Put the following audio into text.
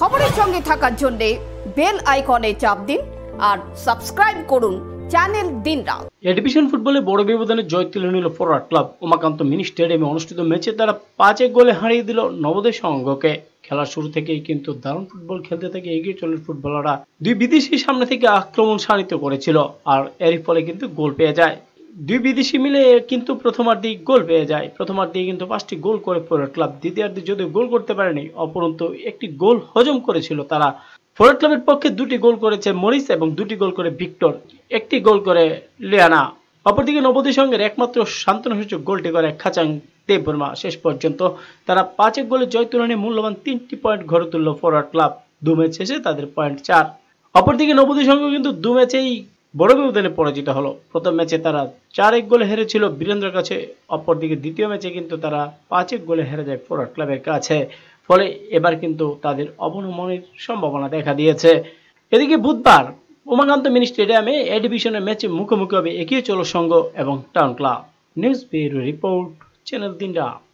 খবরের সঙ্গে থাকার জন্য বেল আইকনে চাপ দিন আর সাবস্ক্রাইব করুন চ্যানেল দিন রাত এডিভিশন ফুটবলে বড় ব্যবধানে জয় তুলে নিল ফরওয়ার্ড ক্লাব উমাকান্ত মিনি স্টেডিয়ামে অনুষ্ঠিত ম্যাচে তারা পাঁচ গোলে হারিয়ে দিল নবদের সংঘকে খেলার শুরু থেকেই কিন্তু দারুণ ফুটবল খেলতে থেকে এগিয়ে চলে ফুটবলাররা দুই বিদেশি সামনে থেকে আক্রমণ সানিত করেছিল আর এরই ফলে কিন্তু গোল পেয়ে যায় দুই বিদেশি মিলে কিন্তু প্রথমার্ধে গোল পেয়ে যায় প্রথমার্ধে কিন্তু পাঁচটি গোল করে ফোরেট ক্লাব দ্বিতীয়ার্ধে যদিও গোল করতে পারেনি অপরন্ত একটি গোল হজম করেছিল তারা ফোরেট ক্লাবের পক্ষে দুটি গোল করেছে মরিস এবং দুটি গোল করে ভিক্টর একটি গোল করে লিয়ানা অপরদিকে নবদী সঙ্গের একমাত্র শান্তনাসূচক গোলটি করে খাচাং দেববর্মা শেষ পর্যন্ত তারা পাঁচ গোলে জয় তুলনে মূল্যবান তিনটি পয়েন্ট ঘরে তুলল ফরওয়ার্ড ক্লাব দু ম্যাচ শেষে তাদের পয়েন্ট চার অপরদিকে নবদী সঙ্গ কিন্তু দু ম্যাচেই বড় ব্যবধানে পরাজিত হলো প্রথম ম্যাচে তারা চার এক গোলে হেরেছিল বীরেন্দ্রের কাছে অপরদিকে দ্বিতীয় ম্যাচে কিন্তু তারা পাঁচ এক গোলে হেরে যায় ফোরাট ক্লাবের কাছে ফলে এবার কিন্তু তাদের অবনমনের সম্ভাবনা দেখা দিয়েছে এদিকে বুধবার উমাকান্ত মিনি স্টেডিয়ামে এ ডিভিশনের ম্যাচে মুখোমুখি হবে এগিয়ে চলো সঙ্গ এবং town club news bureau report channel তিনটা